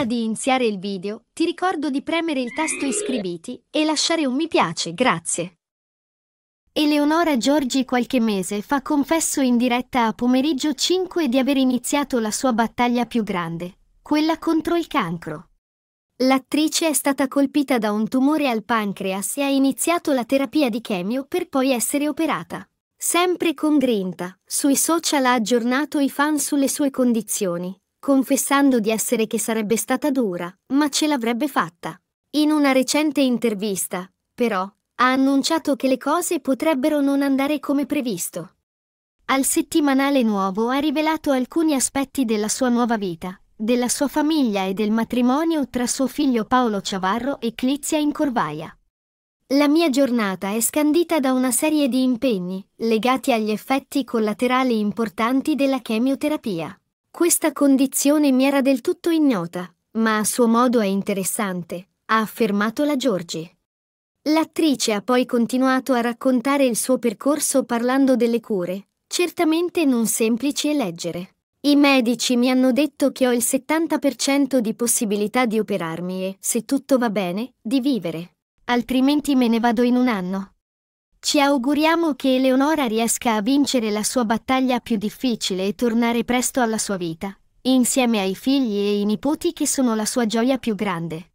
Prima di iniziare il video, ti ricordo di premere il tasto iscriviti e lasciare un mi piace, grazie. Eleonora Giorgi qualche mese fa confesso in diretta a pomeriggio 5 di aver iniziato la sua battaglia più grande, quella contro il cancro. L'attrice è stata colpita da un tumore al pancreas e ha iniziato la terapia di chemio per poi essere operata. Sempre con grinta, sui social ha aggiornato i fan sulle sue condizioni, confessando di essere che sarebbe stata dura, ma ce l'avrebbe fatta. In una recente intervista, però, ha annunciato che le cose potrebbero non andare come previsto. Al settimanale nuovo ha rivelato alcuni aspetti della sua nuova vita, della sua famiglia e del matrimonio tra suo figlio Paolo Ciavarro e Clizia Incorvaia. La mia giornata è scandita da una serie di impegni, legati agli effetti collaterali importanti della chemioterapia. Questa condizione mi era del tutto ignota, ma a suo modo è interessante, ha affermato la Giorgi. L'attrice ha poi continuato a raccontare il suo percorso parlando delle cure, certamente non semplici e leggere. I medici mi hanno detto che ho il 70% di possibilità di operarmi e, se tutto va bene, di vivere. Altrimenti me ne vado in un anno. Ci auguriamo che Eleonora riesca a vincere la sua battaglia più difficile e tornare presto alla sua vita, insieme ai figli e ai nipoti che sono la sua gioia più grande.